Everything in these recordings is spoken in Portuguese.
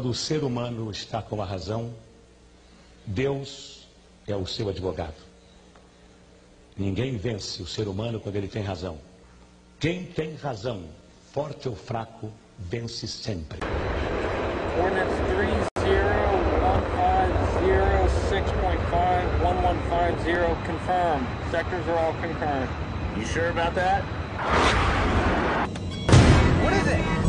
Quando o ser humano está com a razão, Deus é o seu advogado. Ninguém vence o ser humano quando ele tem razão. Quem tem razão, forte ou fraco, vence sempre. You sure about that? What is it?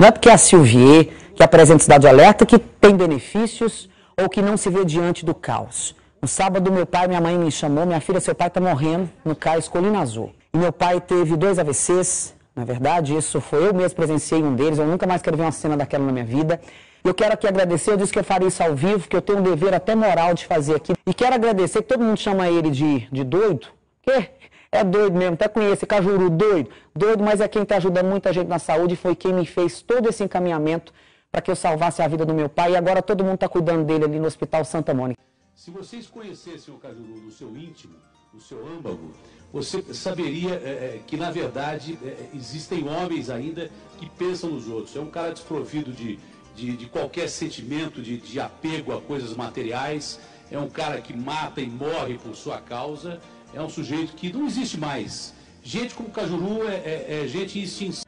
Não é porque é a Silvier, que apresenta Cidade Alerta, que tem benefícios ou que não se vê diante do caos. No sábado, meu pai e minha mãe me chamou, minha filha, seu pai está morrendo no cais Colina Azul. E meu pai teve dois AVCs, na verdade, isso foi eu mesmo presenciei um deles, eu nunca mais quero ver uma cena daquela na minha vida. Eu quero aqui agradecer, eu disse que eu faria isso ao vivo, que eu tenho um dever até moral de fazer aqui. E quero agradecer, que todo mundo chama ele de, de doido, que é doido mesmo, até conheço, Cajuru, doido. Doido, mas é quem está ajudando muita gente na saúde e foi quem me fez todo esse encaminhamento para que eu salvasse a vida do meu pai. E agora todo mundo está cuidando dele ali no Hospital Santa Mônica. Se vocês conhecessem o Cajuru no seu íntimo, no seu âmbago, você saberia é, é, que, na verdade, é, é, existem homens ainda que pensam nos outros. É um cara desprovido de, de, de qualquer sentimento de, de apego a coisas materiais. É um cara que mata e morre por sua causa é um sujeito que não existe mais. Gente como Cajuru é, é, é gente em extinção.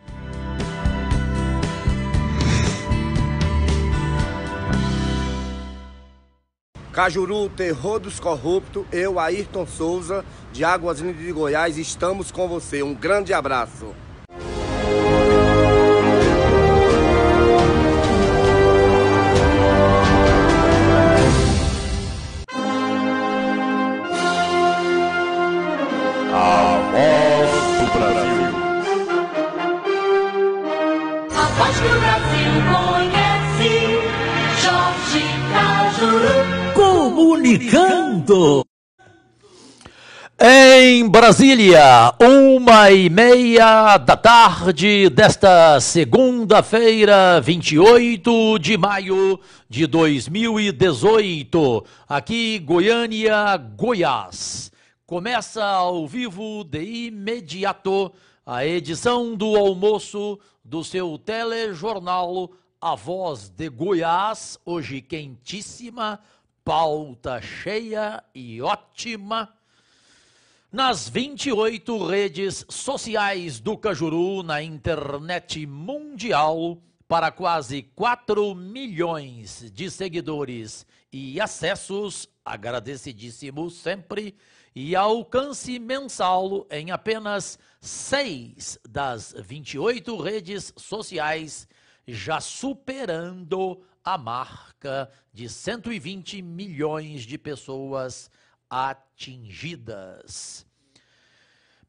Cajuru, terror dos corruptos, eu, Ayrton Souza, de Águas Lindas de Goiás, estamos com você. Um grande abraço. comunicando. Em Brasília, uma e meia da tarde desta segunda-feira, 28 de maio de 2018, aqui Goiânia, Goiás. Começa ao vivo de imediato a edição do almoço do seu telejornal A Voz de Goiás, hoje quentíssima pauta cheia e ótima nas 28 redes sociais do Cajuru na internet mundial para quase 4 milhões de seguidores e acessos, agradecidíssimo sempre, e alcance mensal em apenas 6 das 28 redes sociais, já superando a marca de 120 milhões de pessoas atingidas.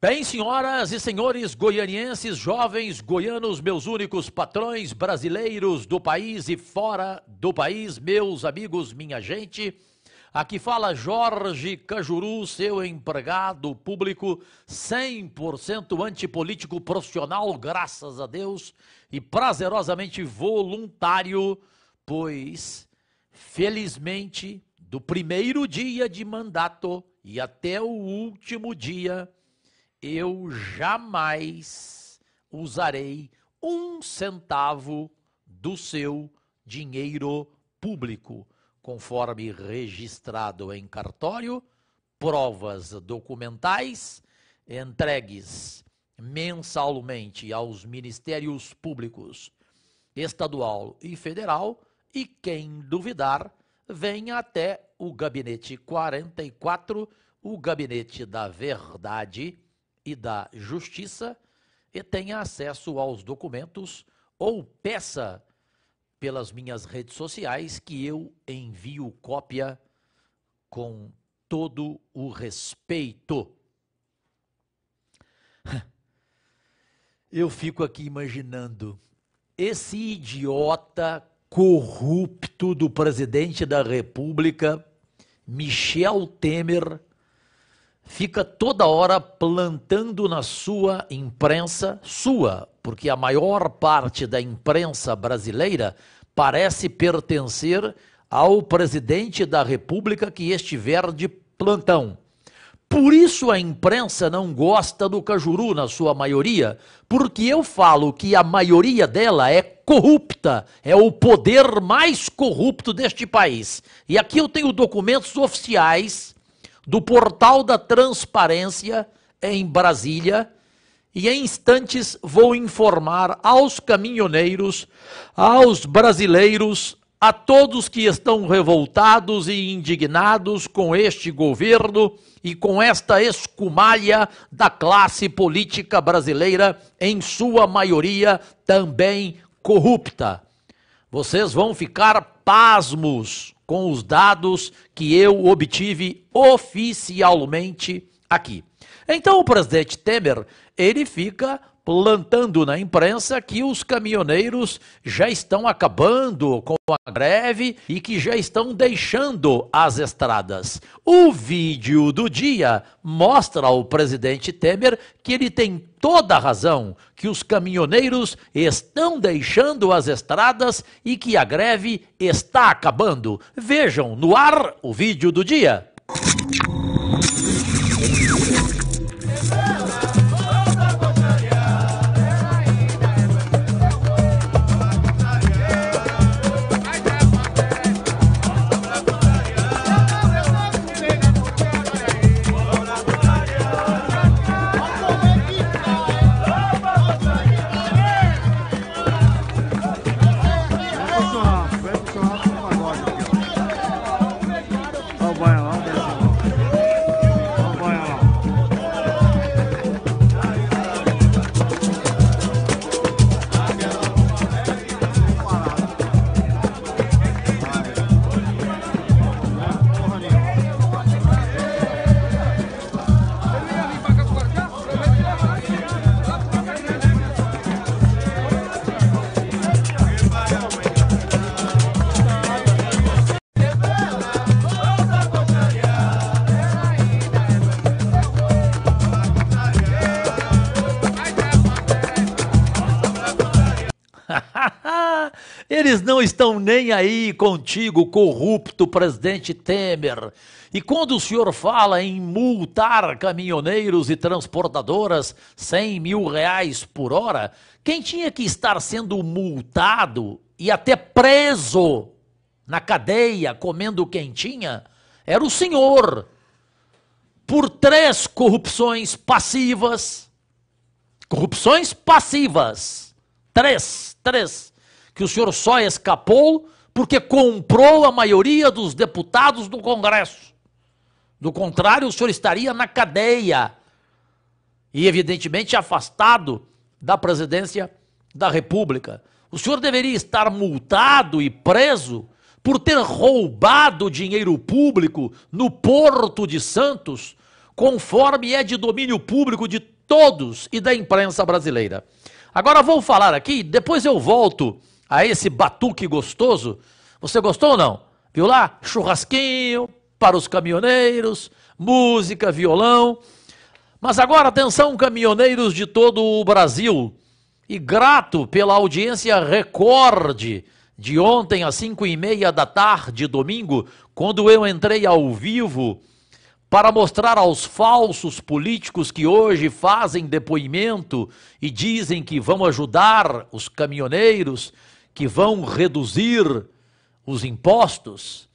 Bem, senhoras e senhores goianienses, jovens goianos, meus únicos patrões brasileiros do país e fora do país, meus amigos, minha gente, aqui fala Jorge Cajuru, seu empregado público 100% antipolítico profissional, graças a Deus, e prazerosamente voluntário pois, felizmente, do primeiro dia de mandato e até o último dia, eu jamais usarei um centavo do seu dinheiro público, conforme registrado em cartório, provas documentais entregues mensalmente aos ministérios públicos estadual e federal e quem duvidar, venha até o gabinete 44, o gabinete da verdade e da justiça, e tenha acesso aos documentos ou peça pelas minhas redes sociais que eu envio cópia com todo o respeito. Eu fico aqui imaginando esse idiota corrupto do presidente da República, Michel Temer, fica toda hora plantando na sua imprensa, sua, porque a maior parte da imprensa brasileira parece pertencer ao presidente da República que estiver de plantão. Por isso a imprensa não gosta do Cajuru, na sua maioria, porque eu falo que a maioria dela é corrupta, é o poder mais corrupto deste país. E aqui eu tenho documentos oficiais do portal da transparência em Brasília. E em instantes vou informar aos caminhoneiros, aos brasileiros, a todos que estão revoltados e indignados com este governo e com esta escumalha da classe política brasileira, em sua maioria também corrupta. Vocês vão ficar pasmos com os dados que eu obtive oficialmente aqui. Então o presidente Temer, ele fica plantando na imprensa que os caminhoneiros já estão acabando com a greve e que já estão deixando as estradas. O vídeo do dia mostra ao presidente Temer que ele tem toda a razão, que os caminhoneiros estão deixando as estradas e que a greve está acabando. Vejam no ar o vídeo do dia. Tem aí contigo, corrupto presidente Temer. E quando o senhor fala em multar caminhoneiros e transportadoras 100 mil reais por hora, quem tinha que estar sendo multado e até preso na cadeia comendo quentinha era o senhor por três corrupções passivas. Corrupções passivas. Três, três. Que o senhor só escapou porque comprou a maioria dos deputados do Congresso. Do contrário, o senhor estaria na cadeia e, evidentemente, afastado da presidência da República. O senhor deveria estar multado e preso por ter roubado dinheiro público no Porto de Santos, conforme é de domínio público de todos e da imprensa brasileira. Agora vou falar aqui, depois eu volto a esse batuque gostoso. Você gostou ou não? Viu lá? Churrasquinho para os caminhoneiros, música, violão. Mas agora, atenção, caminhoneiros de todo o Brasil. E grato pela audiência recorde de ontem às 5 e meia da tarde, domingo, quando eu entrei ao vivo para mostrar aos falsos políticos que hoje fazem depoimento e dizem que vão ajudar os caminhoneiros que vão reduzir os impostos.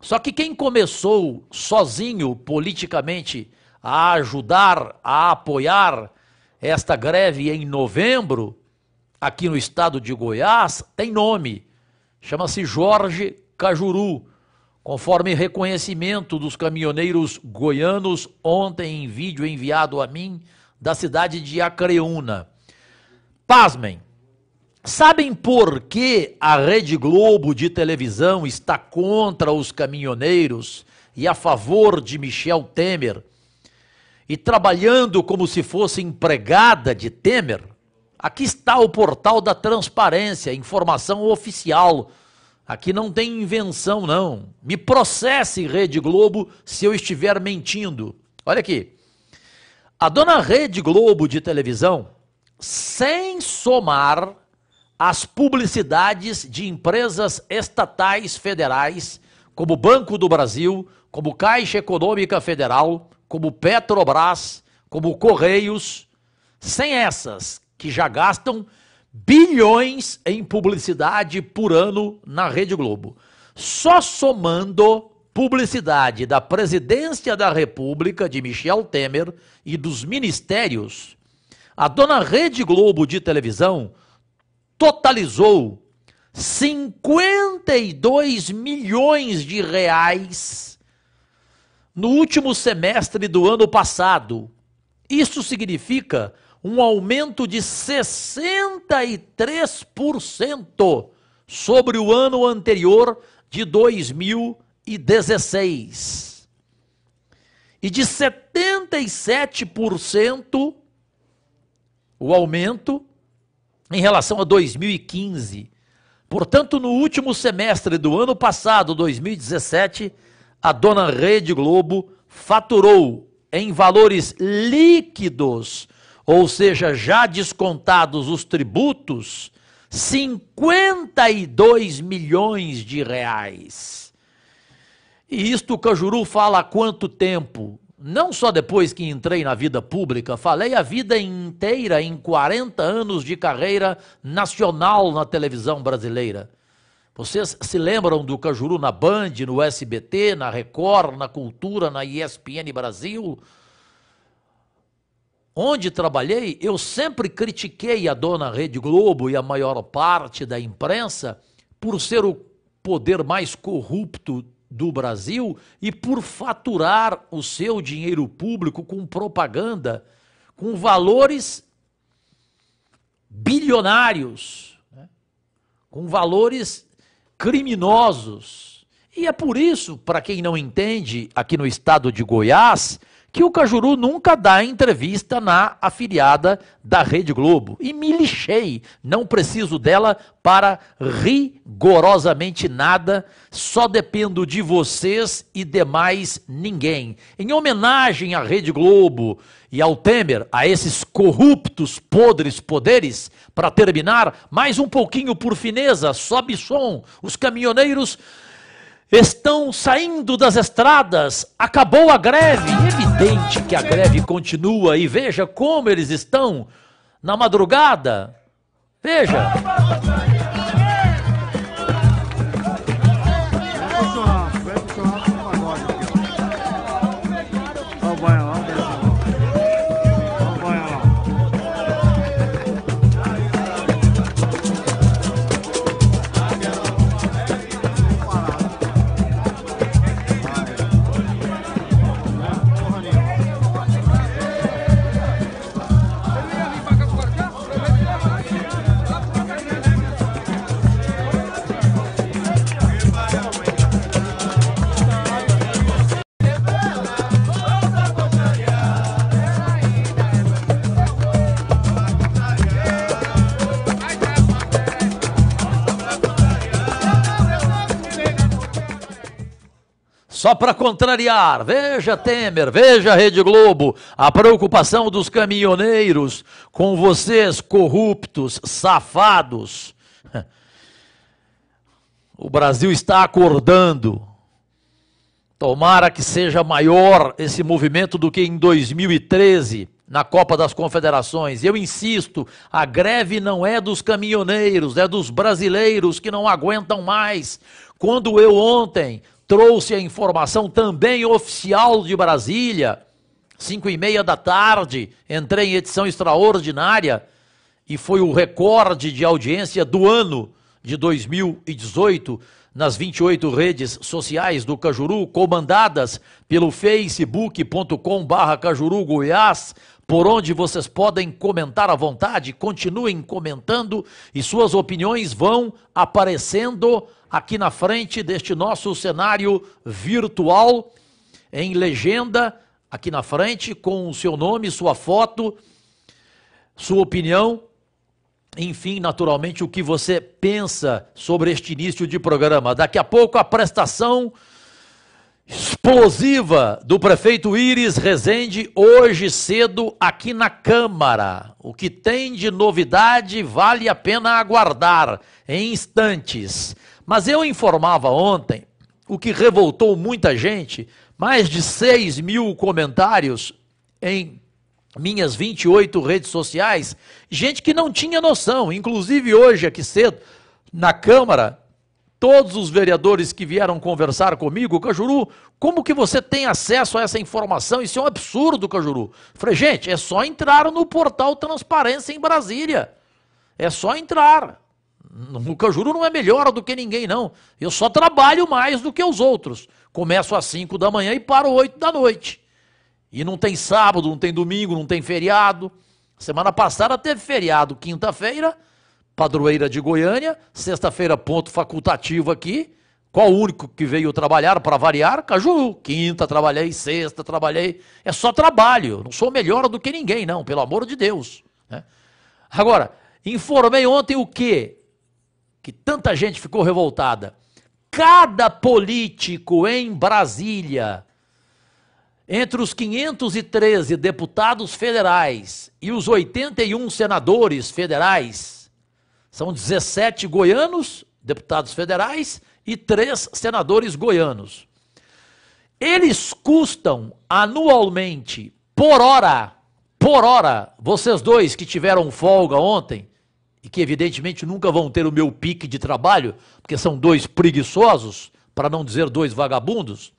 Só que quem começou sozinho politicamente a ajudar, a apoiar esta greve em novembro, aqui no estado de Goiás, tem nome. Chama-se Jorge Cajuru. Conforme reconhecimento dos caminhoneiros goianos ontem em vídeo enviado a mim da cidade de Acreúna. Pasmem, Sabem por que a Rede Globo de televisão está contra os caminhoneiros e a favor de Michel Temer e trabalhando como se fosse empregada de Temer? Aqui está o portal da transparência, informação oficial. Aqui não tem invenção, não. Me processe, Rede Globo, se eu estiver mentindo. Olha aqui. A dona Rede Globo de televisão, sem somar as publicidades de empresas estatais federais, como Banco do Brasil, como Caixa Econômica Federal, como Petrobras, como Correios, sem essas que já gastam bilhões em publicidade por ano na Rede Globo. Só somando publicidade da presidência da República, de Michel Temer, e dos ministérios, a dona Rede Globo de televisão totalizou 52 milhões de reais no último semestre do ano passado. Isso significa um aumento de 63% sobre o ano anterior de 2016. E de 77% o aumento em relação a 2015. Portanto, no último semestre do ano passado, 2017, a dona Rede Globo faturou em valores líquidos, ou seja, já descontados os tributos, 52 milhões de reais. E isto o Cajuru fala há quanto tempo? Não só depois que entrei na vida pública, falei a vida inteira em 40 anos de carreira nacional na televisão brasileira. Vocês se lembram do Cajuru na Band, no SBT, na Record, na Cultura, na ESPN Brasil? Onde trabalhei, eu sempre critiquei a dona Rede Globo e a maior parte da imprensa por ser o poder mais corrupto do Brasil e por faturar o seu dinheiro público com propaganda, com valores bilionários, né? com valores criminosos. E é por isso, para quem não entende, aqui no estado de Goiás, que o Cajuru nunca dá entrevista na afiliada da Rede Globo. E me lixei, não preciso dela para rigorosamente nada, só dependo de vocês e demais ninguém. Em homenagem à Rede Globo e ao Temer, a esses corruptos, podres poderes, para terminar, mais um pouquinho por fineza, sobe som, os caminhoneiros estão saindo das estradas, acabou a greve evidente que a greve continua e veja como eles estão na madrugada. Veja. Só para contrariar, veja Temer, veja Rede Globo, a preocupação dos caminhoneiros com vocês corruptos, safados. O Brasil está acordando. Tomara que seja maior esse movimento do que em 2013 na Copa das Confederações. Eu insisto, a greve não é dos caminhoneiros, é dos brasileiros que não aguentam mais. Quando eu ontem trouxe a informação também oficial de Brasília, 5 e meia da tarde, entrei em edição extraordinária e foi o recorde de audiência do ano de 2018 nas 28 redes sociais do Cajuru, comandadas pelo facebook.com barra Cajuru Goiás, por onde vocês podem comentar à vontade, continuem comentando e suas opiniões vão aparecendo aqui na frente deste nosso cenário virtual em legenda aqui na frente com o seu nome, sua foto, sua opinião, enfim, naturalmente o que você pensa sobre este início de programa. Daqui a pouco a prestação explosiva do prefeito Iris Rezende hoje cedo aqui na Câmara. O que tem de novidade vale a pena aguardar em instantes. Mas eu informava ontem o que revoltou muita gente, mais de 6 mil comentários em minhas 28 redes sociais, gente que não tinha noção, inclusive hoje aqui cedo na Câmara, todos os vereadores que vieram conversar comigo, Cajuru, como que você tem acesso a essa informação? Isso é um absurdo, Cajuru. Falei, gente, é só entrar no portal Transparência em Brasília. É só entrar. O Cajuru não é melhor do que ninguém, não. Eu só trabalho mais do que os outros. Começo às 5 da manhã e paro 8 da noite. E não tem sábado, não tem domingo, não tem feriado. Semana passada teve feriado, quinta-feira Padroeira de Goiânia. Sexta-feira, ponto facultativo aqui. Qual o único que veio trabalhar para variar? Caju. Quinta trabalhei, sexta trabalhei. É só trabalho. Não sou melhor do que ninguém, não, pelo amor de Deus. Né? Agora, informei ontem o quê? Que tanta gente ficou revoltada. Cada político em Brasília, entre os 513 deputados federais e os 81 senadores federais, são 17 goianos, deputados federais, e três senadores goianos. Eles custam anualmente, por hora, por hora, vocês dois que tiveram folga ontem, e que evidentemente nunca vão ter o meu pique de trabalho, porque são dois preguiçosos, para não dizer dois vagabundos.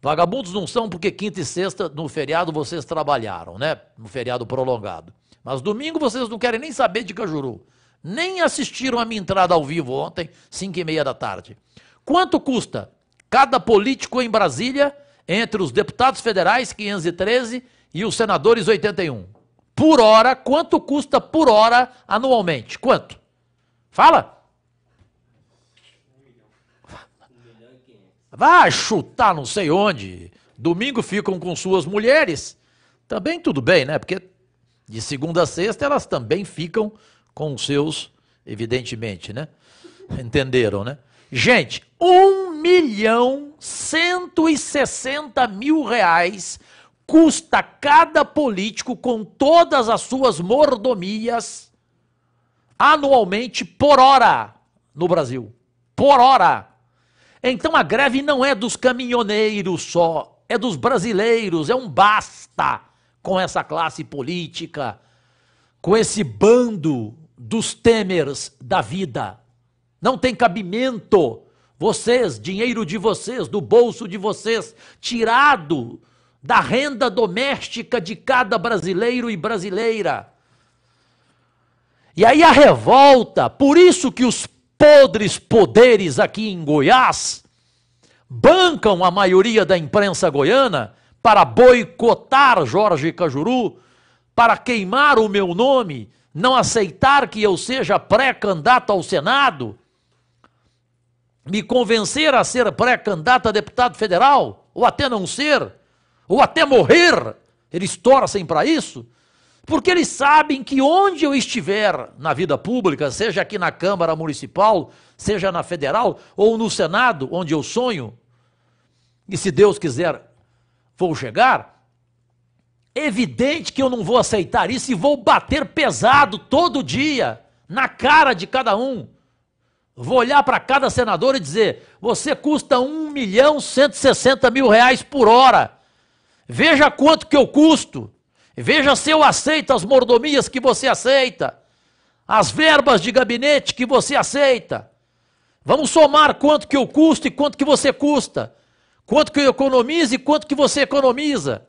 Vagabundos não são porque quinta e sexta no feriado vocês trabalharam, né? No feriado prolongado. Mas domingo vocês não querem nem saber de Cajuru nem assistiram a minha entrada ao vivo ontem, 5 e meia da tarde. Quanto custa cada político em Brasília entre os deputados federais, 513, e os senadores, 81? Por hora, quanto custa por hora anualmente? Quanto? Fala! Vá chutar não sei onde. Domingo ficam com suas mulheres. Também tudo bem, né? Porque de segunda a sexta elas também ficam com os seus, evidentemente, né? Entenderam, né? Gente, 1 milhão 160 mil reais custa cada político, com todas as suas mordomias, anualmente por hora no Brasil. Por hora. Então a greve não é dos caminhoneiros só, é dos brasileiros, é um basta com essa classe política, com esse bando dos Temers da vida. Não tem cabimento. Vocês, dinheiro de vocês, do bolso de vocês, tirado da renda doméstica de cada brasileiro e brasileira. E aí a revolta, por isso que os podres poderes aqui em Goiás bancam a maioria da imprensa goiana para boicotar Jorge Cajuru, para queimar o meu nome, não aceitar que eu seja pré-candidato ao Senado, me convencer a ser pré-candidato a deputado federal, ou até não ser, ou até morrer, eles torcem para isso, porque eles sabem que onde eu estiver na vida pública, seja aqui na Câmara Municipal, seja na Federal, ou no Senado, onde eu sonho, e se Deus quiser, vou chegar, Evidente que eu não vou aceitar isso e vou bater pesado todo dia na cara de cada um. Vou olhar para cada senador e dizer: você custa 1 milhão 160 mil reais por hora. Veja quanto que eu custo. Veja se eu aceito as mordomias que você aceita, as verbas de gabinete que você aceita. Vamos somar quanto que eu custo e quanto que você custa. Quanto que eu economizo e quanto que você economiza.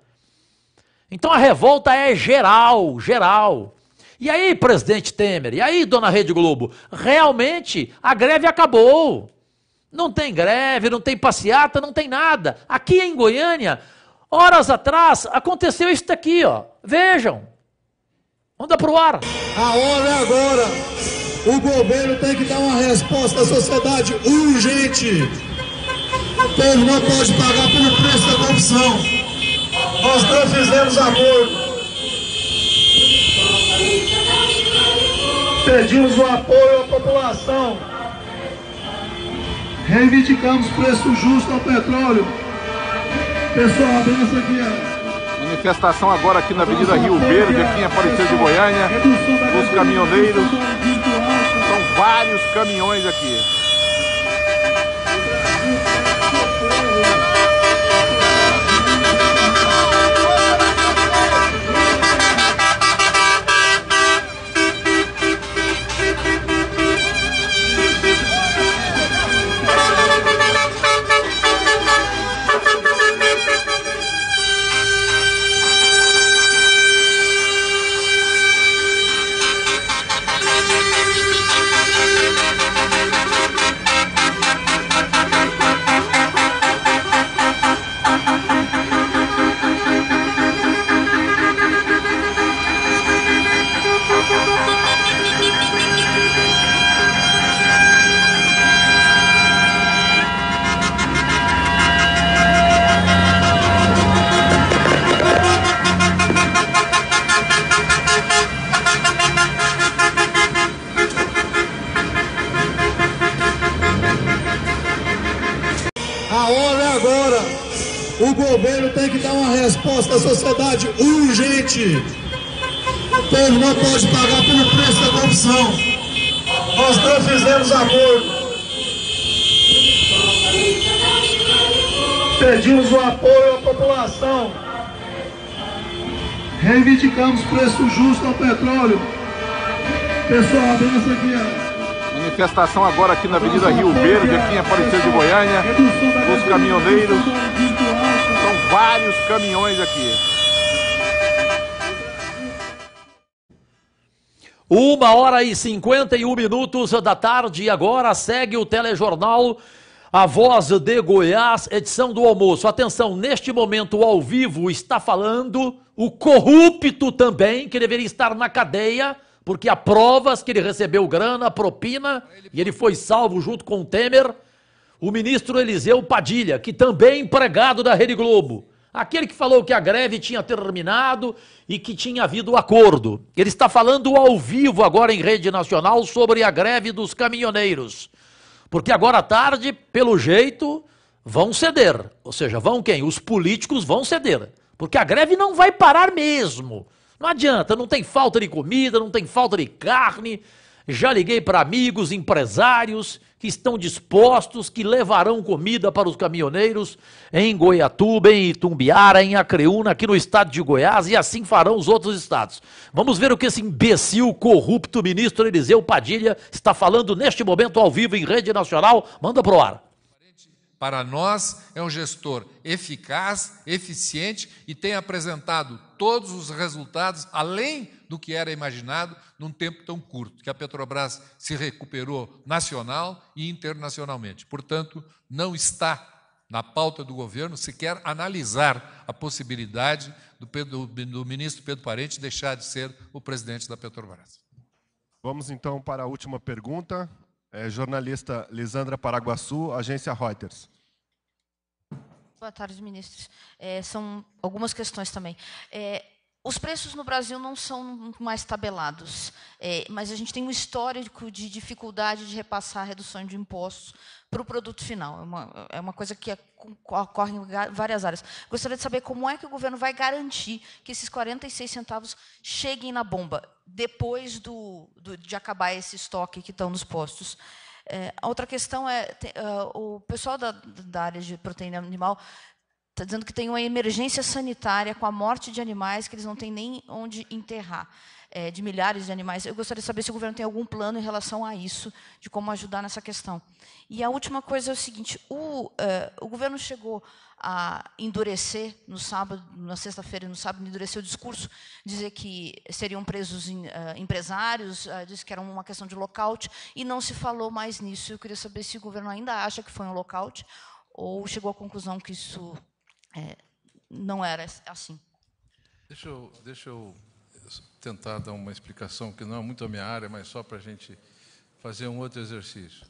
Então a revolta é geral, geral. E aí, presidente Temer? E aí, dona Rede Globo? Realmente a greve acabou. Não tem greve, não tem passeata, não tem nada. Aqui em Goiânia, horas atrás, aconteceu isso daqui, ó. Vejam. Manda pro ar. A hora é agora. O governo tem que dar uma resposta à sociedade urgente. O povo não pode pagar pelo preço da corrupção. Nós não fizemos acordo. Pedimos o apoio à população. Reivindicamos preço justo ao petróleo. Pessoal, abraça aqui, Manifestação agora aqui na Avenida Rio Verde, aqui em Aparecida de Goiânia. É Os caminhoneiros. São vários caminhões aqui. O governo tem que dar uma resposta à sociedade urgente. O povo não pode pagar pelo preço da corrupção. Nós não fizemos acordo. Pedimos o apoio à população. Reivindicamos preço justo ao petróleo. Pessoal, abraço aqui, Manifestação agora aqui na Avenida Rio Verde, aqui em Aparecida de Goiânia. Os caminhoneiros vários caminhões aqui. Uma hora e cinquenta e um minutos da tarde e agora segue o telejornal A Voz de Goiás, edição do almoço. Atenção, neste momento ao vivo está falando o corrupto também, que deveria estar na cadeia, porque há provas que ele recebeu grana, propina, e ele foi salvo junto com o Temer o ministro Eliseu Padilha, que também é empregado da Rede Globo. Aquele que falou que a greve tinha terminado e que tinha havido acordo. Ele está falando ao vivo agora em rede nacional sobre a greve dos caminhoneiros. Porque agora à tarde, pelo jeito, vão ceder. Ou seja, vão quem? Os políticos vão ceder. Porque a greve não vai parar mesmo. Não adianta, não tem falta de comida, não tem falta de carne. Já liguei para amigos, empresários que estão dispostos, que levarão comida para os caminhoneiros em Goiatuba, em Itumbiara, em Acreúna, aqui no estado de Goiás, e assim farão os outros estados. Vamos ver o que esse imbecil corrupto ministro Eliseu Padilha está falando neste momento ao vivo em rede nacional. Manda pro ar. Para nós, é um gestor eficaz, eficiente e tem apresentado todos os resultados, além do que era imaginado, num tempo tão curto, que a Petrobras se recuperou nacional e internacionalmente. Portanto, não está na pauta do governo sequer analisar a possibilidade do, Pedro, do ministro Pedro Parente deixar de ser o presidente da Petrobras. Vamos então para a última pergunta. É, jornalista Lisandra Paraguaçu, agência Reuters. Boa tarde, ministros. É, são algumas questões também. É, os preços no Brasil não são mais tabelados, é, mas a gente tem um histórico de dificuldade de repassar a redução de impostos para o produto final. É uma, é uma coisa que é ocorre em várias áreas. Gostaria de saber como é que o governo vai garantir que esses 46 centavos cheguem na bomba depois do, do de acabar esse estoque que estão nos postos. É, outra questão é, tem, uh, é, o pessoal da, da área de proteína animal está dizendo que tem uma emergência sanitária com a morte de animais que eles não têm nem onde enterrar é, de milhares de animais. Eu gostaria de saber se o governo tem algum plano em relação a isso, de como ajudar nessa questão. E a última coisa é o seguinte: o, uh, o governo chegou a endurecer no sábado, na sexta-feira e no sábado, endureceu o discurso, dizer que seriam presos em, uh, empresários, uh, é, disse que era uma questão de lockout, e não se falou mais nisso. Eu queria saber se o governo ainda acha que foi um lockout ou chegou à conclusão que isso é, não era assim. Deixa eu, deixa eu tentar dar uma explicação que não é muito a minha área, mas só para a gente fazer um outro exercício.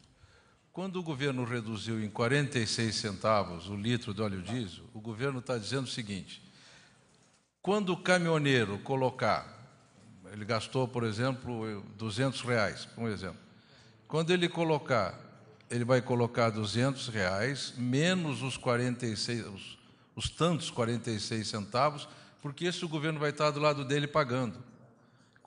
Quando o governo reduziu em 46 centavos o litro de óleo diesel, o governo está dizendo o seguinte: quando o caminhoneiro colocar, ele gastou, por exemplo, 200 reais, um exemplo. Quando ele colocar, ele vai colocar 200 reais menos os 46, os, os tantos 46 centavos, porque esse o governo vai estar do lado dele pagando.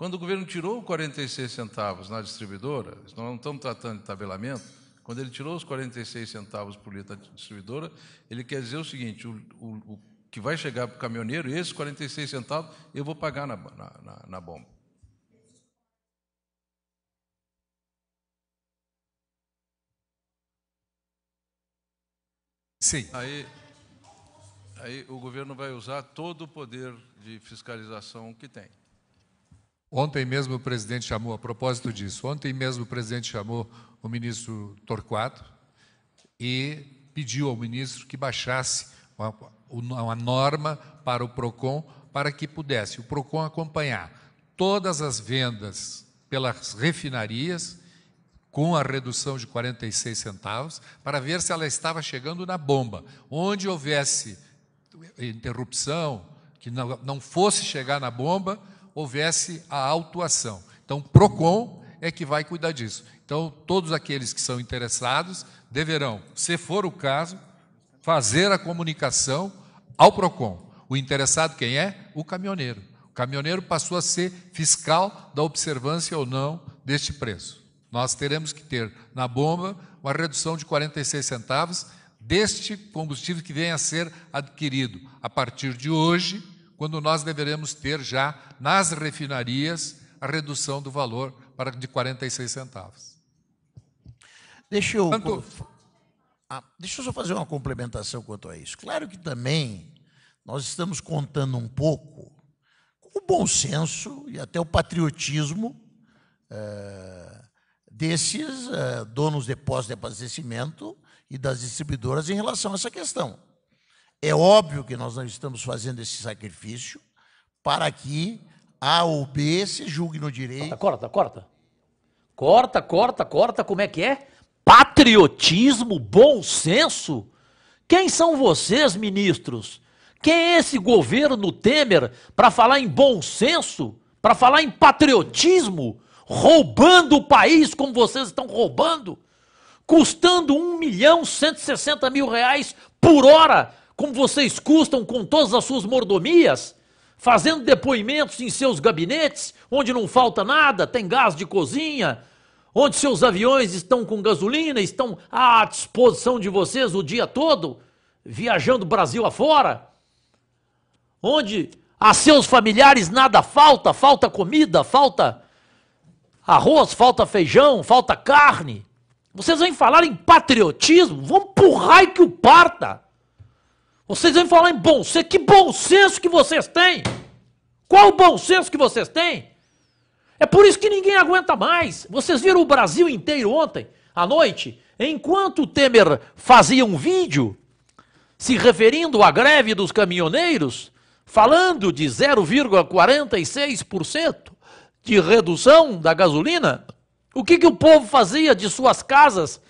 Quando o governo tirou 46 centavos na distribuidora, nós não estamos tratando de tabelamento, quando ele tirou os 46 centavos por litro da distribuidora, ele quer dizer o seguinte: o, o, o que vai chegar para o caminhoneiro, esses 46 centavos eu vou pagar na, na, na, na bomba. Sim. Aí, aí o governo vai usar todo o poder de fiscalização que tem. Ontem mesmo o presidente chamou, a propósito disso, ontem mesmo o presidente chamou o ministro Torquato e pediu ao ministro que baixasse uma, uma norma para o PROCON para que pudesse o PROCON acompanhar todas as vendas pelas refinarias com a redução de 46 centavos para ver se ela estava chegando na bomba. Onde houvesse interrupção, que não, não fosse chegar na bomba, houvesse a autuação. Então, o PROCON é que vai cuidar disso. Então, todos aqueles que são interessados deverão, se for o caso, fazer a comunicação ao PROCON. O interessado quem é? O caminhoneiro. O caminhoneiro passou a ser fiscal da observância ou não deste preço. Nós teremos que ter na bomba uma redução de 46 centavos deste combustível que vem a ser adquirido a partir de hoje quando nós deveremos ter já nas refinarias a redução do valor para de 46 centavos. Deixa eu, quanto... ah, deixa eu só fazer uma complementação quanto a isso. Claro que também nós estamos contando um pouco com o bom senso e até o patriotismo é, desses é, donos de pós-de abastecimento e das distribuidoras em relação a essa questão. É óbvio que nós não estamos fazendo esse sacrifício para que A ou B se julgue no direito. Corta, corta, corta. Corta, corta, corta. Como é que é? Patriotismo, bom senso? Quem são vocês, ministros? Quem é esse governo Temer para falar em bom senso? Para falar em patriotismo? Roubando o país como vocês estão roubando? Custando 1 milhão 160 mil reais por hora como vocês custam com todas as suas mordomias, fazendo depoimentos em seus gabinetes, onde não falta nada, tem gás de cozinha, onde seus aviões estão com gasolina, estão à disposição de vocês o dia todo, viajando Brasil afora, onde a seus familiares nada falta, falta comida, falta arroz, falta feijão, falta carne. Vocês vêm falar em patriotismo? Vão pro raio que o parta! Vocês vêm falar em bom senso. Que bom senso que vocês têm? Qual o bom senso que vocês têm? É por isso que ninguém aguenta mais. Vocês viram o Brasil inteiro ontem, à noite, enquanto o Temer fazia um vídeo se referindo à greve dos caminhoneiros, falando de 0,46% de redução da gasolina, o que, que o povo fazia de suas casas,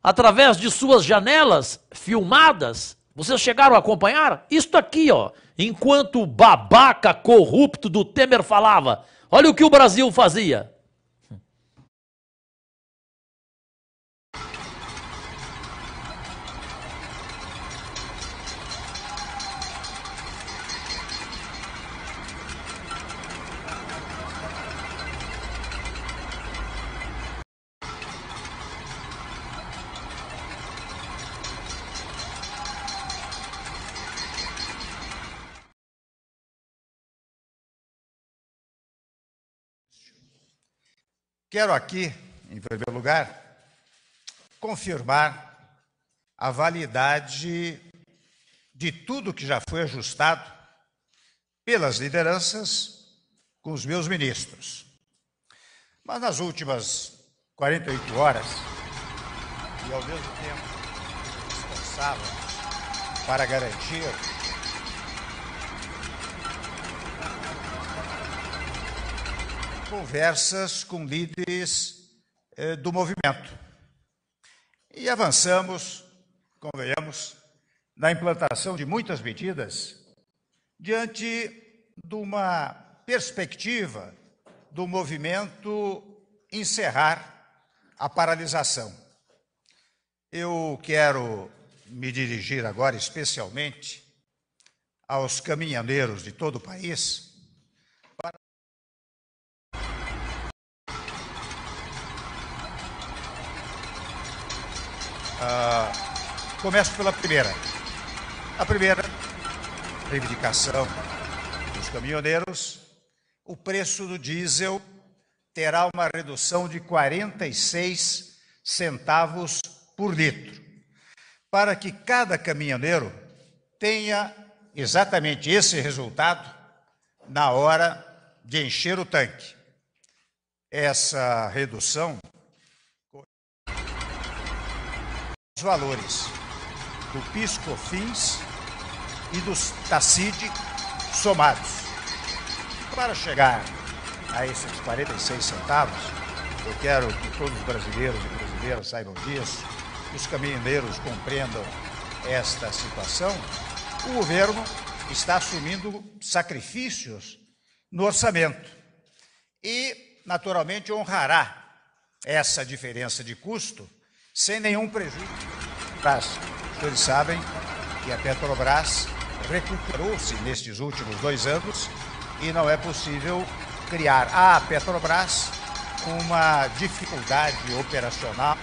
através de suas janelas filmadas, vocês chegaram a acompanhar? Isto aqui, ó. Enquanto o babaca corrupto do Temer falava, olha o que o Brasil fazia. Quero aqui, em primeiro lugar, confirmar a validade de tudo que já foi ajustado pelas lideranças com os meus ministros. Mas nas últimas 48 horas, e ao mesmo tempo responsável para garantir conversas com líderes eh, do movimento. E avançamos, convenhamos, na implantação de muitas medidas diante de uma perspectiva do movimento encerrar a paralisação. Eu quero me dirigir agora especialmente aos caminhoneiros de todo o país Ah, começo pela primeira. A primeira reivindicação dos caminhoneiros: o preço do diesel terá uma redução de 46 centavos por litro, para que cada caminhoneiro tenha exatamente esse resultado na hora de encher o tanque. Essa redução Os valores do Pisco Fins e dos TACID somados. Para chegar a esses 46 centavos, eu quero que todos os brasileiros e brasileiras saibam disso, que os caminhoneiros compreendam esta situação, o governo está assumindo sacrifícios no orçamento e, naturalmente, honrará essa diferença de custo sem nenhum prejuízo. Mas, vocês sabem que a Petrobras recuperou-se nestes últimos dois anos e não é possível criar a Petrobras com uma dificuldade operacional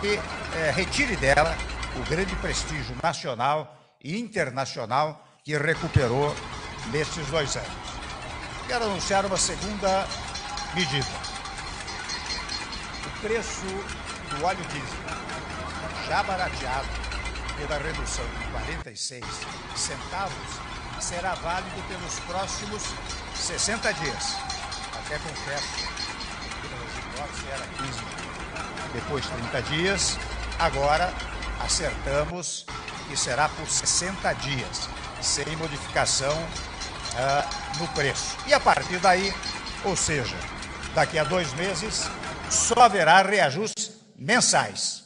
que é, retire dela o grande prestígio nacional e internacional que recuperou nestes dois anos. Quero anunciar uma segunda medida preço do óleo diesel já barateado e da redução de 46 centavos será válido pelos próximos 60 dias. Até confesso que no negócio era 15. Depois de 30 dias, agora acertamos que será por 60 dias, sem modificação uh, no preço. E a partir daí, ou seja, daqui a dois meses, só haverá reajustes mensais.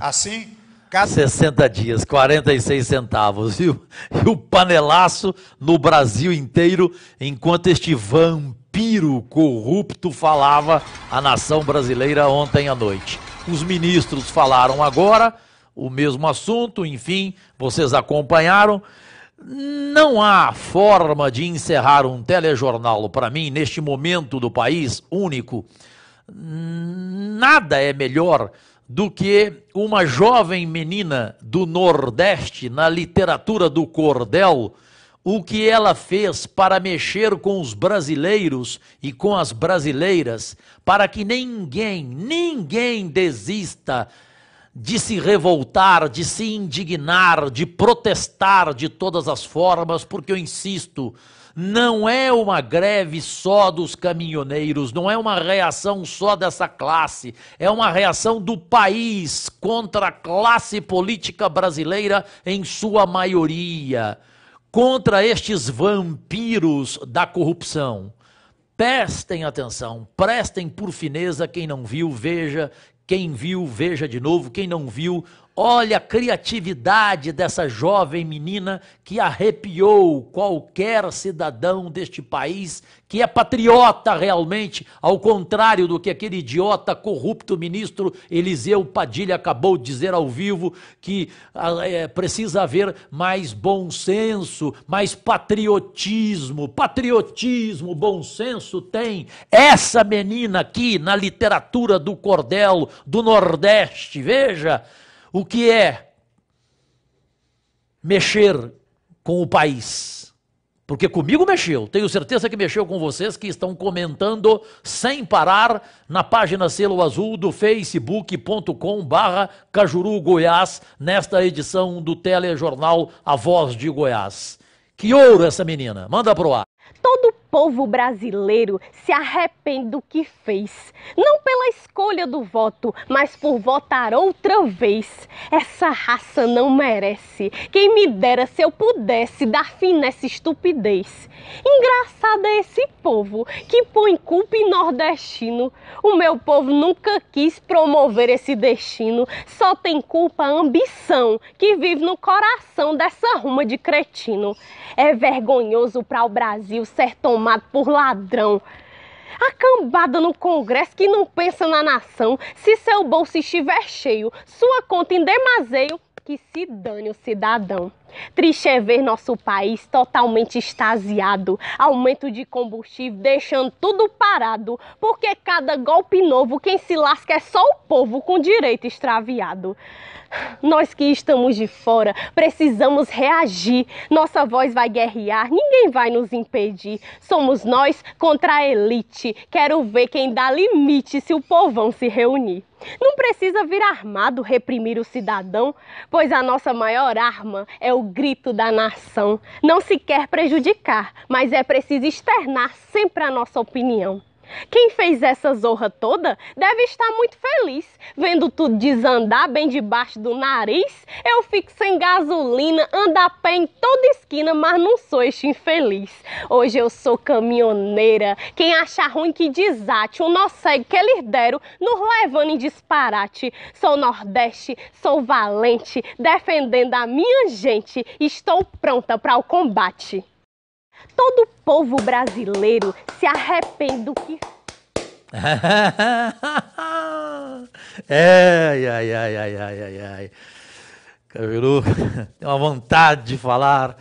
Assim, cada 60 dias, 46 centavos, viu? e o panelaço no Brasil inteiro, enquanto este vampiro corrupto falava à nação brasileira ontem à noite. Os ministros falaram agora o mesmo assunto, enfim, vocês acompanharam. Não há forma de encerrar um telejornal, para mim, neste momento do país único, nada é melhor do que uma jovem menina do Nordeste na literatura do cordel, o que ela fez para mexer com os brasileiros e com as brasileiras, para que ninguém, ninguém desista de se revoltar, de se indignar, de protestar de todas as formas, porque eu insisto, não é uma greve só dos caminhoneiros, não é uma reação só dessa classe, é uma reação do país contra a classe política brasileira em sua maioria, contra estes vampiros da corrupção. Prestem atenção, prestem por fineza, quem não viu, veja, quem viu, veja de novo, quem não viu, Olha a criatividade dessa jovem menina que arrepiou qualquer cidadão deste país que é patriota realmente, ao contrário do que aquele idiota corrupto ministro Eliseu Padilha acabou de dizer ao vivo, que ah, é, precisa haver mais bom senso, mais patriotismo. Patriotismo, bom senso tem. Essa menina aqui na literatura do cordel do Nordeste, veja o que é mexer com o país. Porque comigo mexeu, tenho certeza que mexeu com vocês que estão comentando sem parar na página selo azul do facebook.com barra Cajuru Goiás, nesta edição do telejornal A Voz de Goiás. Que ouro essa menina, manda pro ar. Todo povo brasileiro se arrepende do que fez, não pela escolha do voto, mas por votar outra vez. Essa raça não merece. Quem me dera se eu pudesse dar fim nessa estupidez. Engraçado é esse povo que põe culpa em nordestino. O meu povo nunca quis promover esse destino, só tem culpa a ambição que vive no coração dessa ruma de cretino. É vergonhoso para o Brasil ser tão tomado por ladrão. A cambada no Congresso que não pensa na nação. Se seu bolso estiver cheio, sua conta em demaseio, que se dane o cidadão. Triste é ver nosso país totalmente extasiado, aumento de combustível deixando tudo parado, porque cada golpe novo quem se lasca é só o povo com direito extraviado. Nós que estamos de fora precisamos reagir. Nossa voz vai guerrear, ninguém vai nos impedir. Somos nós contra a elite. Quero ver quem dá limite se o povão se reunir. Não precisa vir armado reprimir o cidadão, pois a nossa maior arma é o grito da nação. Não se quer prejudicar, mas é preciso externar sempre a nossa opinião. Quem fez essa zorra toda deve estar muito feliz, vendo tudo desandar bem debaixo do nariz. Eu fico sem gasolina, ando a pé em toda esquina, mas não sou este infeliz. Hoje eu sou caminhoneira, quem achar ruim que desate. O nosso segue que eles deram, nos levando em disparate. Sou nordeste, sou valente, defendendo a minha gente. Estou pronta para o combate. Todo o povo brasileiro se arrepende do que. é, ai, ai, ai, ai, ai, ai. Caviru tem uma vontade de falar.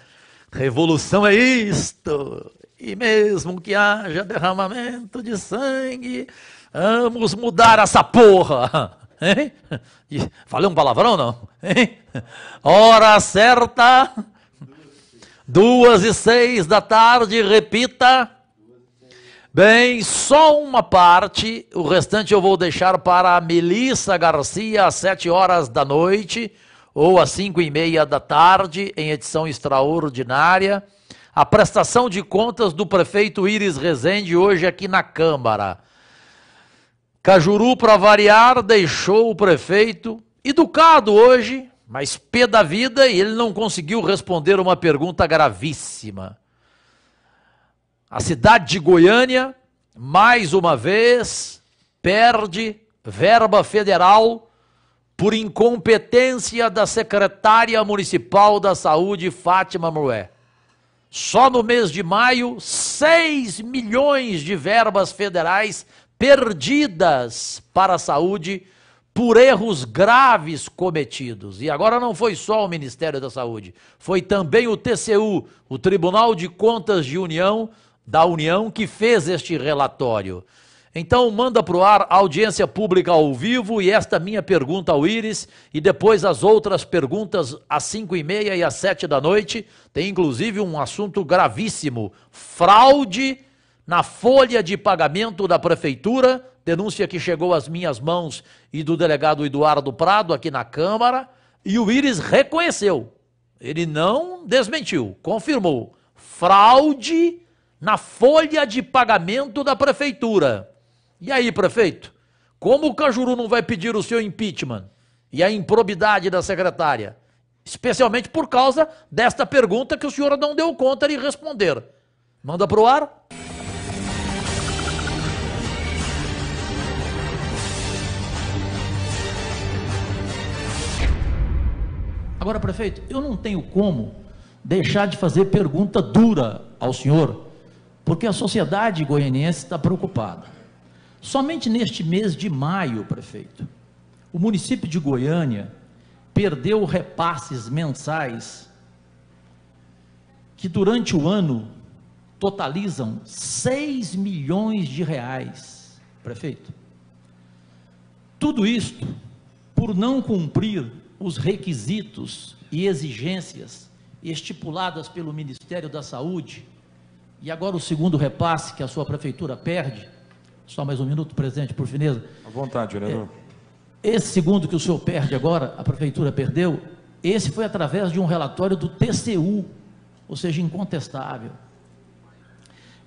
Revolução é isto. E mesmo que haja derramamento de sangue, vamos mudar essa porra. Hein? Falei um palavrão, não? Hein? Hora certa Duas e seis da tarde, repita. Bem, só uma parte, o restante eu vou deixar para a Melissa Garcia às sete horas da noite ou às cinco e meia da tarde, em edição extraordinária. A prestação de contas do prefeito Iris Rezende hoje aqui na Câmara. Cajuru, para variar, deixou o prefeito educado hoje, mas pé da vida, ele não conseguiu responder uma pergunta gravíssima. A cidade de Goiânia, mais uma vez, perde verba federal por incompetência da secretária municipal da saúde, Fátima Moé. Só no mês de maio, 6 milhões de verbas federais perdidas para a saúde por erros graves cometidos. E agora não foi só o Ministério da Saúde, foi também o TCU, o Tribunal de Contas de União da União, que fez este relatório. Então, manda para o ar audiência pública ao vivo e esta minha pergunta ao Iris e depois as outras perguntas às 5 e meia e às 7 da noite. Tem inclusive um assunto gravíssimo, fraude na folha de pagamento da prefeitura denúncia que chegou às minhas mãos e do delegado Eduardo Prado aqui na Câmara, e o Íris reconheceu. Ele não desmentiu, confirmou. Fraude na folha de pagamento da prefeitura. E aí, prefeito? Como o Cajuru não vai pedir o seu impeachment e a improbidade da secretária? Especialmente por causa desta pergunta que o senhor não deu conta de responder. Manda para o ar. Agora, prefeito, eu não tenho como deixar de fazer pergunta dura ao senhor, porque a sociedade goianiense está preocupada. Somente neste mês de maio, prefeito, o município de Goiânia perdeu repasses mensais que durante o ano totalizam 6 milhões de reais, prefeito. Tudo isto por não cumprir os requisitos e exigências estipuladas pelo Ministério da Saúde, e agora o segundo repasse que a sua prefeitura perde, só mais um minuto, presidente, por fineza. À vontade, vereador. É, esse segundo que o senhor perde agora, a prefeitura perdeu, esse foi através de um relatório do TCU, ou seja, incontestável.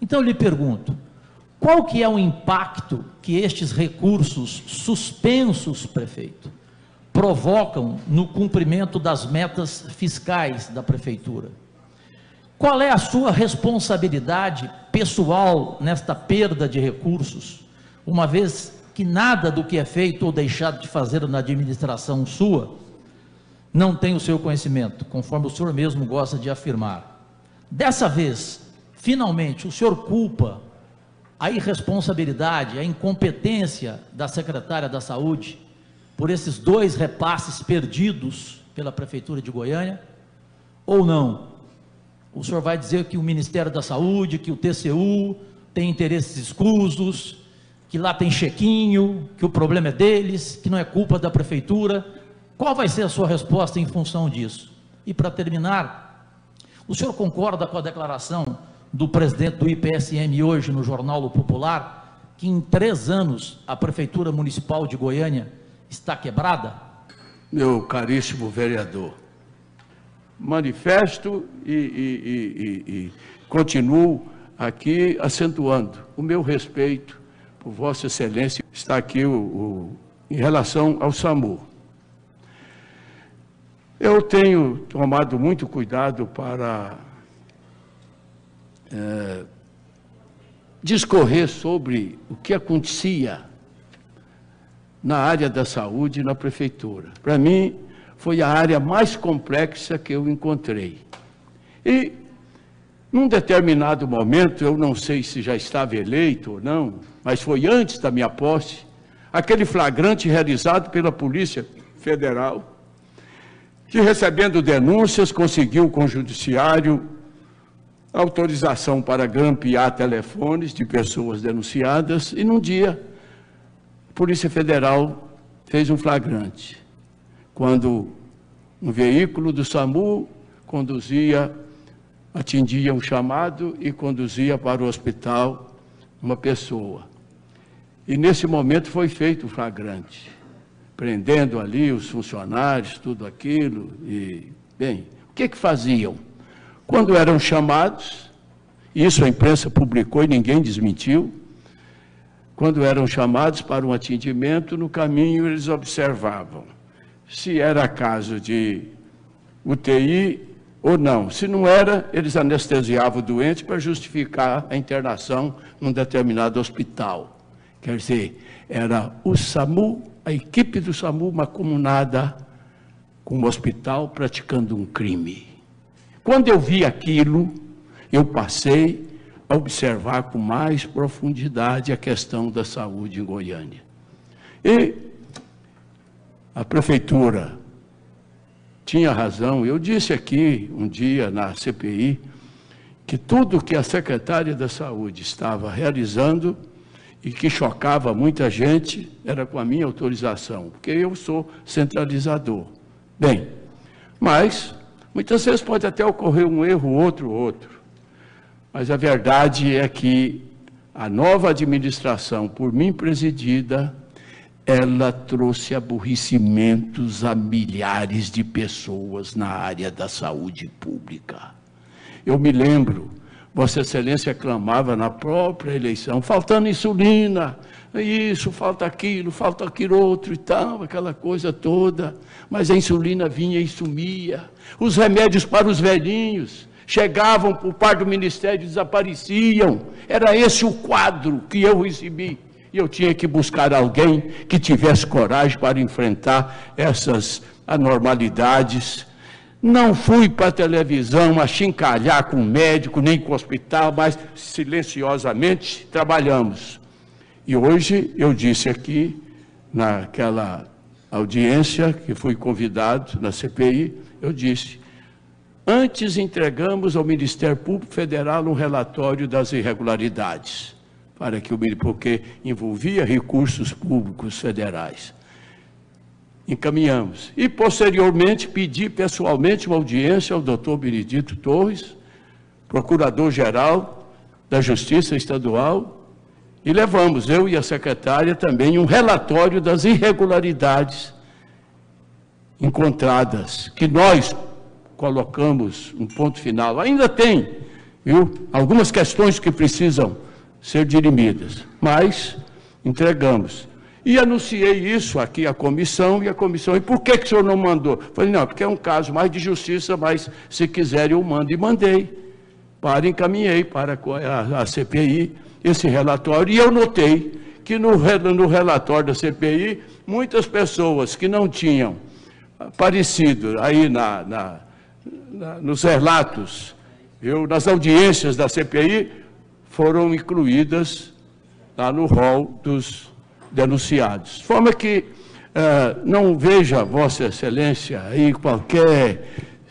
Então eu lhe pergunto, qual que é o impacto que estes recursos suspensos, prefeito, provocam no cumprimento das metas fiscais da prefeitura. Qual é a sua responsabilidade pessoal nesta perda de recursos, uma vez que nada do que é feito ou deixado de fazer na administração sua não tem o seu conhecimento, conforme o senhor mesmo gosta de afirmar? Dessa vez, finalmente, o senhor culpa a irresponsabilidade, a incompetência da secretária da Saúde por esses dois repasses perdidos pela Prefeitura de Goiânia? Ou não? O senhor vai dizer que o Ministério da Saúde, que o TCU tem interesses escusos, que lá tem chequinho, que o problema é deles, que não é culpa da Prefeitura. Qual vai ser a sua resposta em função disso? E para terminar, o senhor concorda com a declaração do presidente do IPSM hoje no Jornal Popular, que em três anos a Prefeitura Municipal de Goiânia está quebrada? Meu caríssimo vereador, manifesto e, e, e, e continuo aqui acentuando o meu respeito por Vossa Excelência. Está aqui o, o, em relação ao SAMU. Eu tenho tomado muito cuidado para é, discorrer sobre o que acontecia na área da saúde na prefeitura. Para mim, foi a área mais complexa que eu encontrei. E, num determinado momento, eu não sei se já estava eleito ou não, mas foi antes da minha posse, aquele flagrante realizado pela Polícia Federal, que recebendo denúncias conseguiu com o Judiciário autorização para grampear telefones de pessoas denunciadas e num dia Polícia Federal fez um flagrante quando um veículo do SAMU conduzia, atendia um chamado e conduzia para o hospital uma pessoa. E nesse momento foi feito o flagrante, prendendo ali os funcionários, tudo aquilo. E, bem, o que, que faziam? Quando eram chamados, isso a imprensa publicou e ninguém desmentiu, quando eram chamados para um atendimento, no caminho eles observavam se era caso de UTI ou não. Se não era, eles anestesiavam o doente para justificar a internação num determinado hospital. Quer dizer, era o SAMU, a equipe do SAMU macumunada com o hospital praticando um crime. Quando eu vi aquilo, eu passei observar com mais profundidade a questão da saúde em Goiânia. E a prefeitura tinha razão, eu disse aqui um dia na CPI que tudo que a secretária da Saúde estava realizando e que chocava muita gente era com a minha autorização, porque eu sou centralizador. Bem, mas muitas vezes pode até ocorrer um erro, outro, outro. Mas a verdade é que a nova administração, por mim presidida, ela trouxe aborrecimentos a milhares de pessoas na área da saúde pública. Eu me lembro, Vossa Excelência clamava na própria eleição, faltando insulina, isso, falta aquilo, falta aquilo outro e tal, aquela coisa toda. Mas a insulina vinha e sumia. Os remédios para os velhinhos, chegavam por parte do ministério e desapareciam. Era esse o quadro que eu recebi. E eu tinha que buscar alguém que tivesse coragem para enfrentar essas anormalidades. Não fui para a televisão achincalhar com o médico, nem com o hospital, mas silenciosamente trabalhamos. E hoje eu disse aqui, naquela audiência que fui convidado na CPI, eu disse: Antes entregamos ao Ministério Público Federal um relatório das irregularidades, para que o porque envolvia recursos públicos federais. Encaminhamos. E posteriormente pedi pessoalmente uma audiência ao doutor Benedito Torres, procurador-geral da Justiça Estadual, e levamos, eu e a secretária, também um relatório das irregularidades encontradas, que nós, colocamos um ponto final. Ainda tem, viu, algumas questões que precisam ser dirimidas, mas entregamos. E anunciei isso aqui à comissão e a comissão. E por que, que o senhor não mandou? Falei, não, porque é um caso mais de justiça, mas se quiser eu mando e mandei. Para encaminhei para a, a CPI esse relatório e eu notei que no, no relatório da CPI muitas pessoas que não tinham aparecido aí na, na nos relatos, eu, nas audiências da CPI, foram incluídas lá no rol dos denunciados. De forma que eh, não veja, Vossa Excelência, em qualquer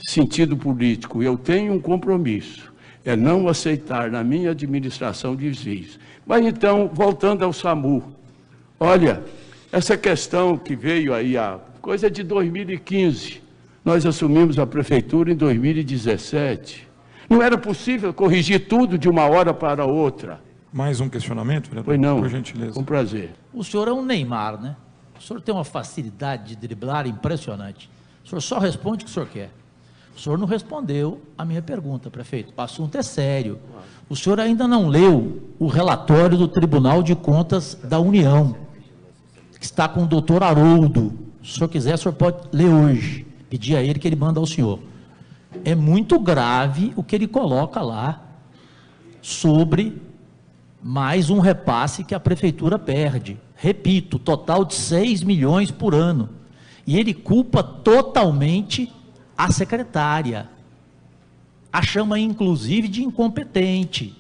sentido político. Eu tenho um compromisso, é não aceitar na minha administração desvios. Mas então, voltando ao SAMU, olha, essa questão que veio aí, a coisa de 2015, nós assumimos a prefeitura em 2017. Não era possível corrigir tudo de uma hora para outra. Mais um questionamento, vereador? Pois não. Por gentileza. Com prazer. O senhor é um Neymar, né? O senhor tem uma facilidade de driblar impressionante. O senhor só responde o que o senhor quer. O senhor não respondeu a minha pergunta, prefeito. O assunto é sério. O senhor ainda não leu o relatório do Tribunal de Contas da União, que está com o doutor Haroldo. Se o senhor quiser, o senhor pode ler hoje pedir a ele que ele manda ao senhor. É muito grave o que ele coloca lá sobre mais um repasse que a prefeitura perde. Repito, total de 6 milhões por ano. E ele culpa totalmente a secretária. A chama, inclusive, de incompetente.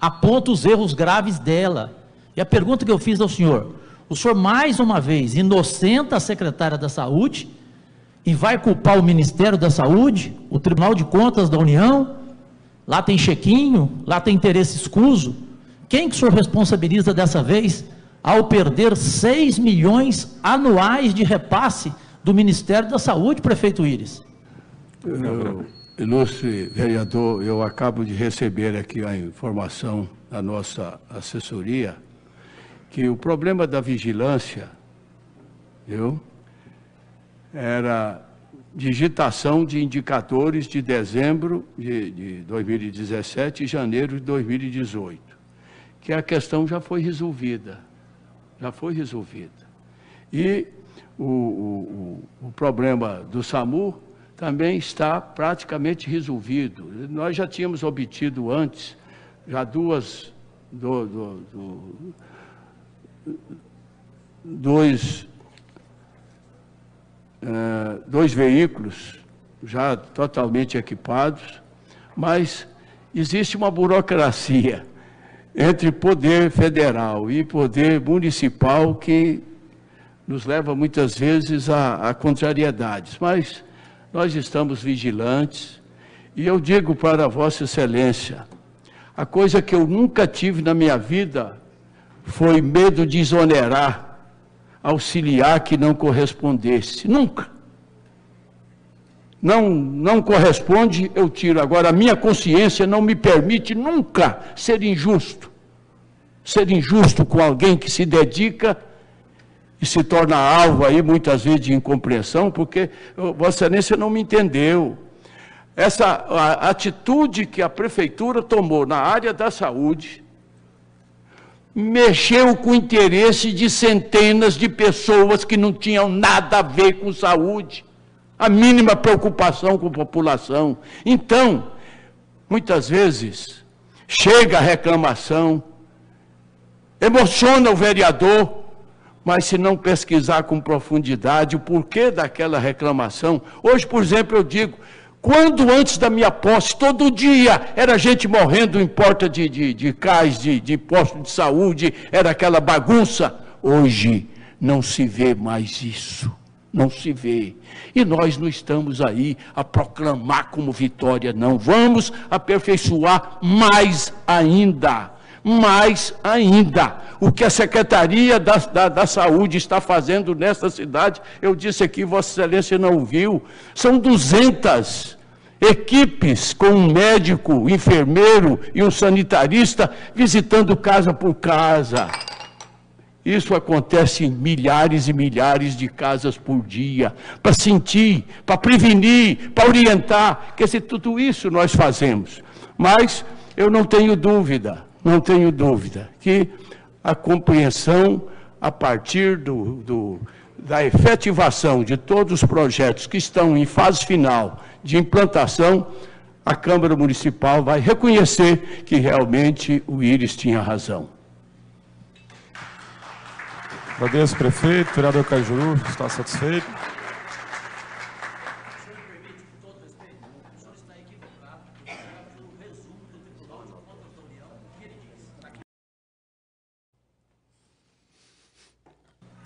Aponta os erros graves dela. E a pergunta que eu fiz ao senhor: o senhor mais uma vez inocenta a secretária da Saúde e vai culpar o Ministério da Saúde, o Tribunal de Contas da União, lá tem chequinho, lá tem interesse escuso. Quem que o senhor responsabiliza dessa vez ao perder 6 milhões anuais de repasse do Ministério da Saúde, prefeito Íris? ilustre vereador, eu acabo de receber aqui a informação da nossa assessoria que o problema da vigilância, viu? era digitação de indicadores de dezembro de, de 2017 e janeiro de 2018, que a questão já foi resolvida, já foi resolvida. E o, o, o problema do SAMU também está praticamente resolvido. Nós já tínhamos obtido antes já duas do, do, do, dois dois veículos já totalmente equipados, mas existe uma burocracia entre poder federal e poder municipal que nos leva muitas vezes a, a contrariedades, mas nós estamos vigilantes e eu digo para Vossa Excelência, a coisa que eu nunca tive na minha vida foi medo de exonerar auxiliar que não correspondesse. Nunca. Não, não corresponde, eu tiro. Agora, a minha consciência não me permite nunca ser injusto. Ser injusto com alguém que se dedica e se torna alvo aí muitas vezes de incompreensão, porque Vossa Excelência não me entendeu. Essa atitude que a prefeitura tomou na área da saúde, mexeu com o interesse de centenas de pessoas que não tinham nada a ver com saúde, a mínima preocupação com a população. Então, muitas vezes, chega a reclamação, emociona o vereador, mas se não pesquisar com profundidade o porquê daquela reclamação, hoje, por exemplo, eu digo, quando antes da minha posse, todo dia, era gente morrendo em porta de, de, de cais, de, de posto de saúde, era aquela bagunça. Hoje não se vê mais isso. Não se vê. E nós não estamos aí a proclamar como vitória, não. Vamos aperfeiçoar mais ainda mais ainda. O que a Secretaria da, da, da Saúde está fazendo nesta cidade, eu disse aqui, Vossa Excelência não viu, são 200 equipes com um médico, enfermeiro e um sanitarista visitando casa por casa. Isso acontece em milhares e milhares de casas por dia, para sentir, para prevenir, para orientar, que se tudo isso nós fazemos. Mas eu não tenho dúvida não tenho dúvida que a compreensão a partir do, do, da efetivação de todos os projetos que estão em fase final de implantação, a Câmara Municipal vai reconhecer que realmente o Íris tinha razão. Agradeço, prefeito. Vereador Cajuru, está satisfeito?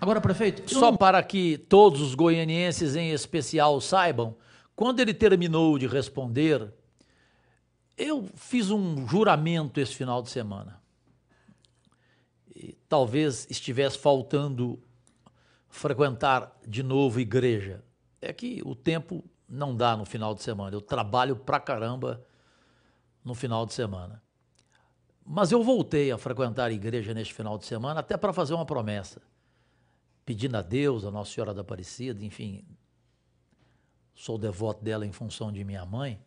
Agora, prefeito. Só não... para que todos os goianienses em especial saibam, quando ele terminou de responder, eu fiz um juramento esse final de semana. E talvez estivesse faltando frequentar de novo igreja. É que o tempo não dá no final de semana. Eu trabalho pra caramba no final de semana. Mas eu voltei a frequentar a igreja neste final de semana até para fazer uma promessa pedindo a Deus, a Nossa Senhora da Aparecida, enfim, sou devoto dela em função de minha mãe.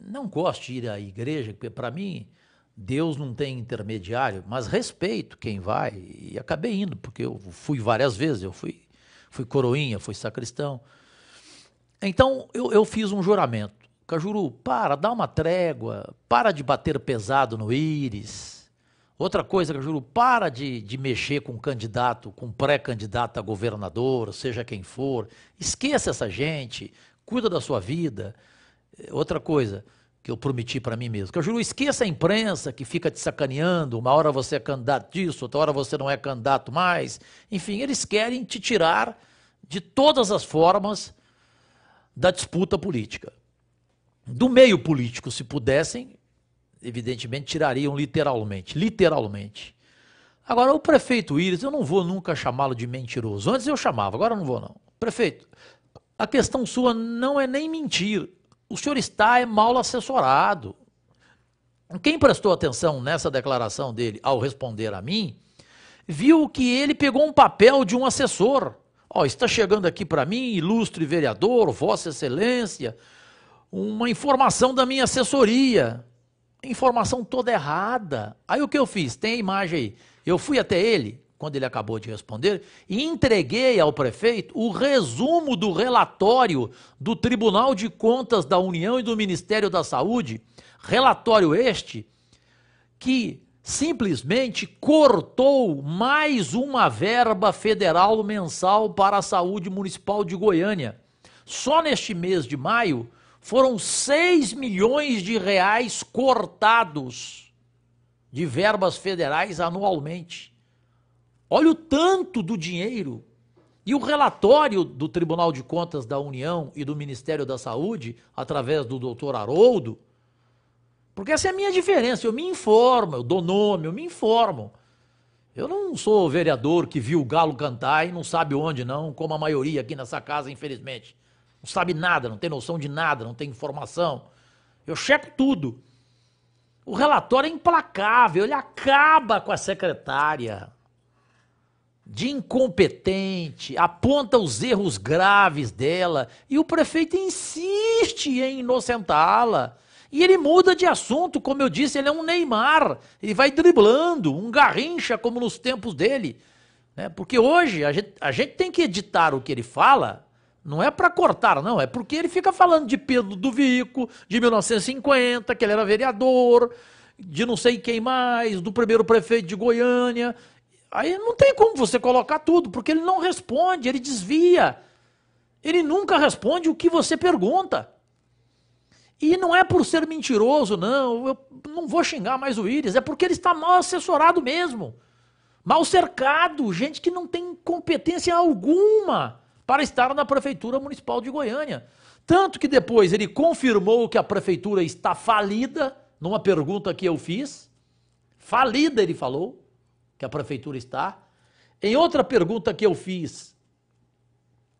Não gosto de ir à igreja, porque para mim Deus não tem intermediário, mas respeito quem vai e acabei indo, porque eu fui várias vezes, eu fui, fui coroinha, fui sacristão. Então eu, eu fiz um juramento. Cajuru, para, dá uma trégua, para de bater pesado no íris. Outra coisa, Cajuru, para de, de mexer com candidato, com pré-candidato a governador, seja quem for. Esqueça essa gente, cuida da sua vida. Outra coisa que eu prometi para mim mesmo, Cajuru, esqueça a imprensa que fica te sacaneando, uma hora você é candidato disso, outra hora você não é candidato mais. Enfim, eles querem te tirar de todas as formas da disputa política. Do meio político, se pudessem, evidentemente, tirariam literalmente. Literalmente. Agora, o prefeito Íris, eu não vou nunca chamá-lo de mentiroso. Antes eu chamava, agora eu não vou, não. Prefeito, a questão sua não é nem mentir. O senhor está é mal assessorado. Quem prestou atenção nessa declaração dele ao responder a mim, viu que ele pegou um papel de um assessor. Ó, oh, está chegando aqui para mim, ilustre vereador, Vossa Excelência, uma informação da minha assessoria informação toda errada. Aí o que eu fiz? Tem a imagem aí. Eu fui até ele, quando ele acabou de responder, e entreguei ao prefeito o resumo do relatório do Tribunal de Contas da União e do Ministério da Saúde, relatório este que simplesmente cortou mais uma verba federal mensal para a saúde municipal de Goiânia. Só neste mês de maio, foram 6 milhões de reais cortados de verbas federais anualmente. Olha o tanto do dinheiro. E o relatório do Tribunal de Contas da União e do Ministério da Saúde, através do doutor Haroldo, porque essa é a minha diferença, eu me informo, eu dou nome, eu me informo. Eu não sou vereador que viu o galo cantar e não sabe onde não, como a maioria aqui nessa casa, infelizmente. Não sabe nada, não tem noção de nada, não tem informação. Eu checo tudo. O relatório é implacável, ele acaba com a secretária. De incompetente, aponta os erros graves dela e o prefeito insiste em inocentá-la. E ele muda de assunto, como eu disse, ele é um Neymar, ele vai driblando, um garrincha como nos tempos dele. Né? Porque hoje a gente, a gente tem que editar o que ele fala não é para cortar, não. É porque ele fica falando de Pedro do Vico, de 1950, que ele era vereador, de não sei quem mais, do primeiro prefeito de Goiânia. Aí não tem como você colocar tudo, porque ele não responde, ele desvia. Ele nunca responde o que você pergunta. E não é por ser mentiroso, não. Eu não vou xingar mais o Íris. É porque ele está mal assessorado mesmo. Mal cercado, gente que não tem competência alguma para estar na Prefeitura Municipal de Goiânia. Tanto que depois ele confirmou que a prefeitura está falida, numa pergunta que eu fiz. Falida, ele falou, que a prefeitura está. Em outra pergunta que eu fiz,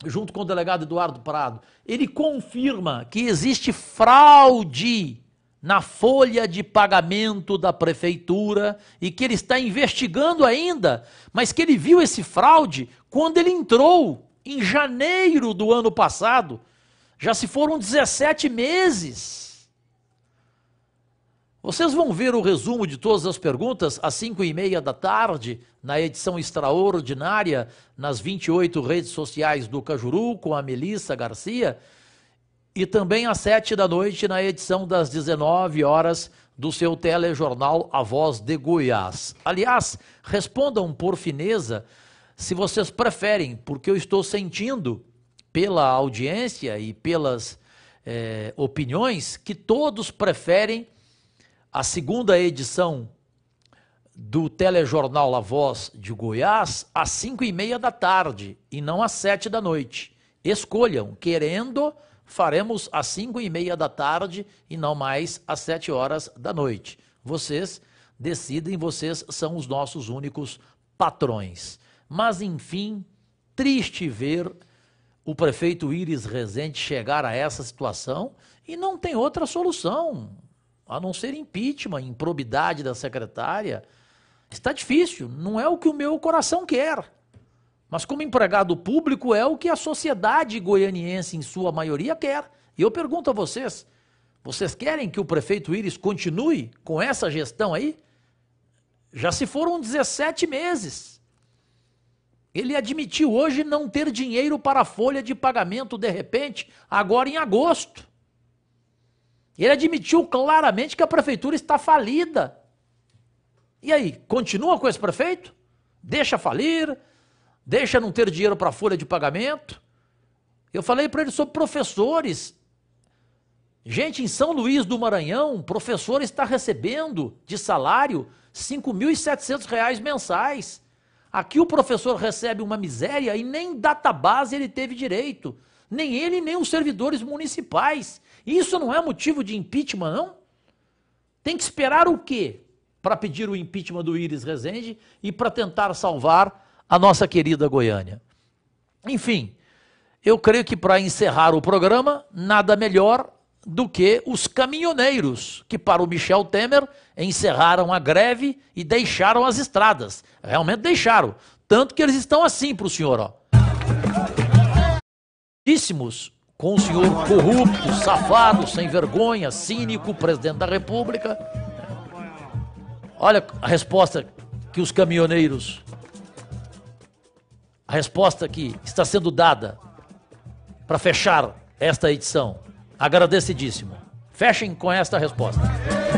junto com o delegado Eduardo Prado, ele confirma que existe fraude na folha de pagamento da prefeitura e que ele está investigando ainda, mas que ele viu esse fraude quando ele entrou em janeiro do ano passado. Já se foram 17 meses. Vocês vão ver o resumo de todas as perguntas às 5 e meia da tarde, na edição extraordinária, nas 28 redes sociais do Cajuru, com a Melissa Garcia, e também às 7 da noite, na edição das 19 horas do seu telejornal A Voz de Goiás. Aliás, respondam por fineza se vocês preferem, porque eu estou sentindo pela audiência e pelas é, opiniões que todos preferem a segunda edição do telejornal La Voz de Goiás às cinco e meia da tarde e não às sete da noite. Escolham, querendo, faremos às cinco e meia da tarde e não mais às sete horas da noite. Vocês decidem, vocês são os nossos únicos patrões. Mas, enfim, triste ver o prefeito Iris Rezende chegar a essa situação e não tem outra solução a não ser impeachment, improbidade da secretária. Está difícil, não é o que o meu coração quer. Mas, como empregado público, é o que a sociedade goianiense, em sua maioria, quer. E eu pergunto a vocês: vocês querem que o prefeito Iris continue com essa gestão aí? Já se foram 17 meses. Ele admitiu hoje não ter dinheiro para a folha de pagamento de repente, agora em agosto. Ele admitiu claramente que a prefeitura está falida. E aí, continua com esse prefeito? Deixa falir? Deixa não ter dinheiro para a folha de pagamento? Eu falei para ele sobre professores. Gente, em São Luís do Maranhão, professor está recebendo de salário R$ 5.700 mensais. Aqui o professor recebe uma miséria e nem database ele teve direito. Nem ele, nem os servidores municipais. Isso não é motivo de impeachment, não? Tem que esperar o quê para pedir o impeachment do Iris Rezende e para tentar salvar a nossa querida Goiânia? Enfim, eu creio que para encerrar o programa, nada melhor do que os caminhoneiros, que para o Michel Temer encerraram a greve e deixaram as estradas. Realmente deixaram. Tanto que eles estão assim para o senhor, ó. Com o senhor corrupto, safado, sem vergonha, cínico, presidente da República. Olha a resposta que os caminhoneiros. A resposta que está sendo dada para fechar esta edição. Agradecidíssimo. Fechem com esta resposta.